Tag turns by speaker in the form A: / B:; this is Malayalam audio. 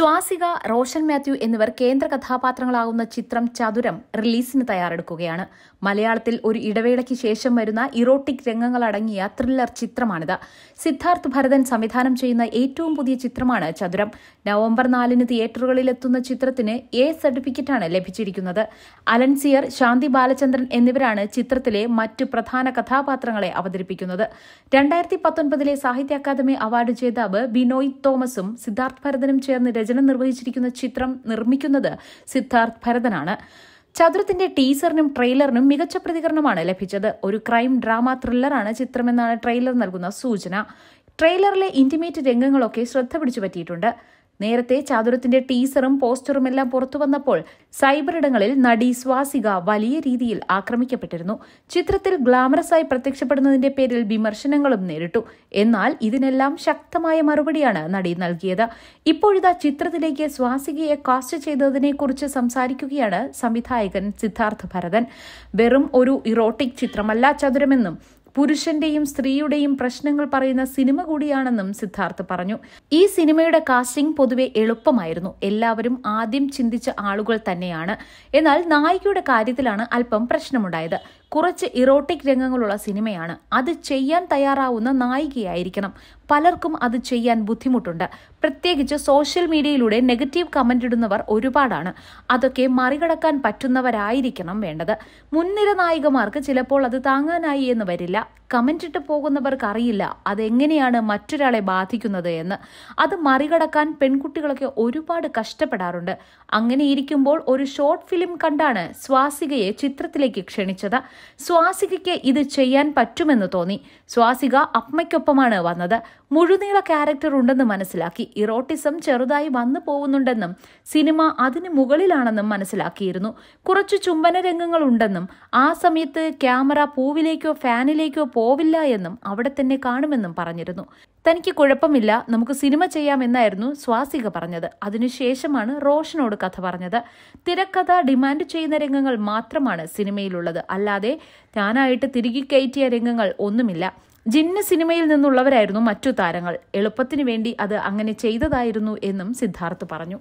A: സ്വാസിക റോഷൻ മാത്യു എന്നിവർ കേന്ദ്ര കഥാപാത്രങ്ങളാകുന്ന ചിത്രം ചതുരം റിലീസിന് തയ്യാറെടുക്കുകയാണ് മലയാളത്തിൽ ഒരു ഇടവേളയ്ക്ക് ശേഷം വരുന്ന ഇറോട്ടിക് രംഗങ്ങളടങ്ങിയ ത്രില്ലർ ചിത്രമാണിത് സിദ്ധാർത്ഥ് ഭരതൻ സംവിധാനം ചെയ്യുന്ന ഏറ്റവും പുതിയ ചിത്രമാണ് ചതുരം നവംബർ നാലിന് തിയേറ്ററുകളിലെത്തുന്ന ചിത്രത്തിന് എ സർട്ടിഫിക്കറ്റാണ് ലഭിച്ചിരിക്കുന്നത് അലൻ സിയർ ശാന്തി ബാലചന്ദ്രൻ എന്നിവരാണ് ചിത്രത്തിലെ മറ്റ് പ്രധാന കഥാപാത്രങ്ങളെ അവതരിപ്പിക്കുന്നത് രണ്ടായിരത്തി പത്തൊൻപതിലെ സാഹിത്യ അക്കാദമി അവാർഡ് ജേതാവ് ബിനോയ് തോമസും സിദ്ധാർത്ഥ് ഭരതനും ചേർന്ന് രചന നിർവഹിച്ചിരിക്കുന്ന ചിത്രം നിർമ്മിക്കുന്നത് സിദ്ധാർത്ഥ് ഭരതനാണ് ചതുരത്തിന്റെ ടീസറിനും ട്രെയിലറിനും മികച്ച പ്രതികരണമാണ് ലഭിച്ചത് ഒരു ക്രൈം ഡ്രാമ ത്രില്ലറാണ് ചിത്രമെന്നാണ് ട്രെയിലർ നൽകുന്ന സൂചന ട്രെയിലറിലെ ഇന്റിമേറ്റ് രംഗങ്ങളൊക്കെ ശ്രദ്ധ പിടിച്ചു പറ്റിയിട്ടുണ്ട് നേരത്തെ ചാതുരത്തിന്റെ ടീസറും പോസ്റ്ററും എല്ലാം പുറത്തു വന്നപ്പോൾ സൈബർ ഇടങ്ങളിൽ നടി സ്വാസിക വലിയ രീതിയിൽ ആക്രമിക്കപ്പെട്ടിരുന്നു ചിത്രത്തിൽ ഗ്ലാമറസായി പ്രത്യക്ഷപ്പെടുന്നതിന്റെ പേരിൽ വിമർശനങ്ങളും നേരിട്ടു എന്നാൽ ഇതിനെല്ലാം ശക്തമായ മറുപടിയാണ് നടി നൽകിയത് ഇപ്പോഴിതാ ചിത്രത്തിലേക്ക് സ്വാസികയെ കാസ്റ്റ് ചെയ്തതിനെക്കുറിച്ച് സംസാരിക്കുകയാണ് സംവിധായകൻ സിദ്ധാർത്ഥ ഭരതൻ വെറും ഒരു ഇറോട്ടിക് ചിത്രമല്ല ചതുരമെന്നും പുരുഷന്റെയും സ്ത്രീയുടെയും പ്രശ്നങ്ങൾ പറയുന്ന സിനിമ കൂടിയാണെന്നും സിദ്ധാർത്ഥ് പറഞ്ഞു ഈ സിനിമയുടെ കാസ്റ്റിംഗ് പൊതുവെ എളുപ്പമായിരുന്നു എല്ലാവരും ആദ്യം ചിന്തിച്ച ആളുകൾ തന്നെയാണ് എന്നാൽ നായികയുടെ കാര്യത്തിലാണ് അല്പം പ്രശ്നമുണ്ടായത് കുറച്ച് ഇറോട്ടിക് രംഗങ്ങളുള്ള സിനിമയാണ് അത് ചെയ്യാൻ തയ്യാറാവുന്ന നായികയായിരിക്കണം പലർക്കും അത് ചെയ്യാൻ ബുദ്ധിമുട്ടുണ്ട് പ്രത്യേകിച്ച് സോഷ്യൽ മീഡിയയിലൂടെ നെഗറ്റീവ് കമന്റ് ഇടുന്നവർ ഒരുപാടാണ് അതൊക്കെ മറികടക്കാൻ പറ്റുന്നവരായിരിക്കണം വേണ്ടത് മുൻനിര നായികമാർക്ക് ചിലപ്പോൾ അത് താങ്ങാനായി എന്ന് വരില്ല കമന്റ് ഇട്ട് പോകുന്നവർക്ക് അറിയില്ല അതെങ്ങനെയാണ് മറ്റൊരാളെ ബാധിക്കുന്നത് എന്ന് അത് മറികടക്കാൻ പെൺകുട്ടികളൊക്കെ ഒരുപാട് കഷ്ടപ്പെടാറുണ്ട് അങ്ങനെ ഇരിക്കുമ്പോൾ ഒരു ഷോർട്ട് ഫിലിം കണ്ടാണ് സ്വാസികയെ ചിത്രത്തിലേക്ക് ക്ഷണിച്ചത് സ്വാസികയ്ക്ക് ഇത് ചെയ്യാൻ പറ്റുമെന്ന് തോന്നി സ്വാസിക അപ്മയ്ക്കൊപ്പമാണ് വന്നത് മുഴുനീള ക്യാരക്ടർ ഉണ്ടെന്ന് മനസ്സിലാക്കി ഇറോട്ടിസം ചെറുതായി വന്നു പോകുന്നുണ്ടെന്നും സിനിമ അതിന് മുകളിലാണെന്നും മനസ്സിലാക്കിയിരുന്നു കുറച്ച് ചുംബന രംഗങ്ങൾ ഉണ്ടെന്നും ആ സമയത്ത് ക്യാമറ പൂവിലേക്കോ ഫാനിലേക്കോ പോവില്ല എന്നും അവിടെ തന്നെ കാണുമെന്നും പറഞ്ഞിരുന്നു തനിക്ക് കുഴപ്പമില്ല നമുക്ക് സിനിമ ചെയ്യാമെന്നായിരുന്നു സ്വാസിക പറഞ്ഞത് അതിനുശേഷമാണ് റോഷനോട് കഥ പറഞ്ഞത് തിരക്കഥ ഡിമാൻഡ് ചെയ്യുന്ന രംഗങ്ങൾ മാത്രമാണ് സിനിമയിലുള്ളത് അല്ലാതെ ഞാനായിട്ട് തിരികെ കയറ്റിയ രംഗങ്ങൾ ഒന്നുമില്ല ജിന്ന സിനിമയിൽ നിന്നുള്ളവരായിരുന്നു മറ്റു താരങ്ങൾ എളുപ്പത്തിനു വേണ്ടി അത് അങ്ങനെ ചെയ്തതായിരുന്നു എന്നും സിദ്ധാർത്ഥ് പറഞ്ഞു